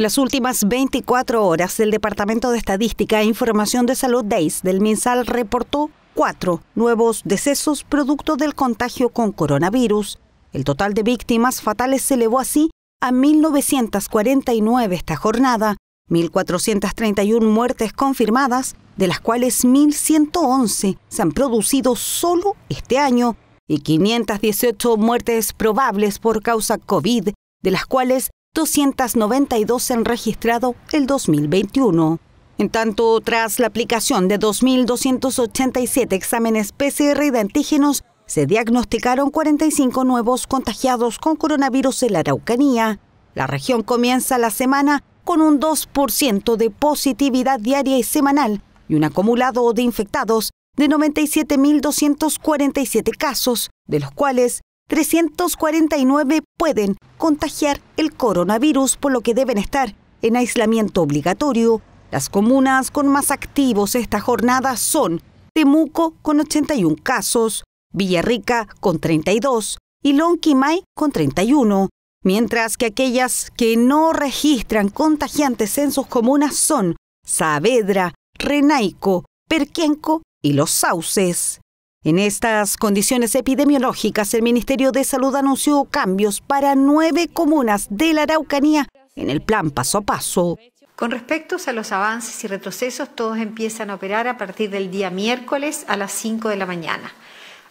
En las últimas 24 horas, el Departamento de Estadística e Información de Salud DEIS del MinSal reportó cuatro nuevos decesos producto del contagio con coronavirus. El total de víctimas fatales se elevó así a 1.949 esta jornada, 1.431 muertes confirmadas, de las cuales 1.111 se han producido solo este año y 518 muertes probables por causa COVID, de las cuales 292 se han registrado el 2021. En tanto, tras la aplicación de 2.287 exámenes PCR de antígenos, se diagnosticaron 45 nuevos contagiados con coronavirus en la Araucanía. La región comienza la semana con un 2% de positividad diaria y semanal y un acumulado de infectados de 97.247 casos, de los cuales 349 pueden contagiar el coronavirus, por lo que deben estar en aislamiento obligatorio. Las comunas con más activos esta jornada son Temuco con 81 casos, Villarrica con 32 y Lonquimay con 31, mientras que aquellas que no registran contagiantes en sus comunas son Saavedra, Renaico, Perquenco y Los Sauces. En estas condiciones epidemiológicas, el Ministerio de Salud anunció cambios para nueve comunas de la Araucanía en el plan paso a paso. Con respecto a los avances y retrocesos, todos empiezan a operar a partir del día miércoles a las 5 de la mañana.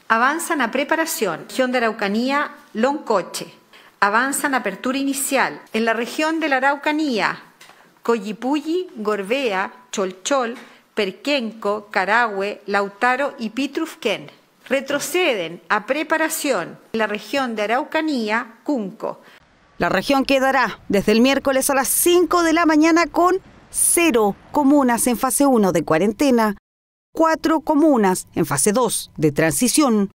Avanzan a preparación, región de Araucanía, Loncoche. Avanzan a apertura inicial en la región de la Araucanía, Coyipulli, Gorbea, Cholchol, Perquenco, Carahue, Lautaro y Pitrufquén. Retroceden a preparación la región de Araucanía, Cunco. La región quedará desde el miércoles a las 5 de la mañana con 0 comunas en fase 1 de cuarentena, 4 comunas en fase 2 de transición,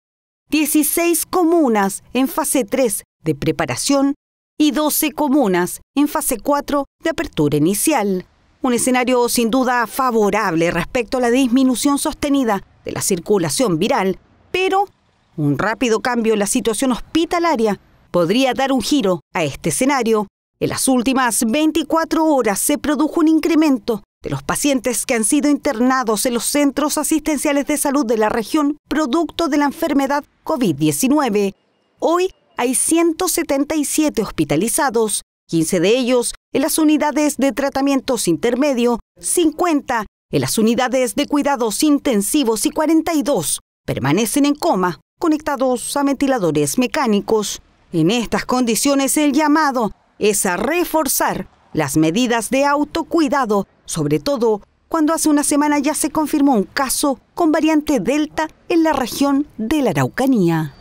16 comunas en fase 3 de preparación y 12 comunas en fase 4 de apertura inicial un escenario sin duda favorable respecto a la disminución sostenida de la circulación viral, pero un rápido cambio en la situación hospitalaria podría dar un giro a este escenario. En las últimas 24 horas se produjo un incremento de los pacientes que han sido internados en los centros asistenciales de salud de la región producto de la enfermedad COVID-19. Hoy hay 177 hospitalizados 15 de ellos en las unidades de tratamientos intermedio, 50 en las unidades de cuidados intensivos y 42 permanecen en coma conectados a ventiladores mecánicos. En estas condiciones el llamado es a reforzar las medidas de autocuidado, sobre todo cuando hace una semana ya se confirmó un caso con variante Delta en la región de la Araucanía.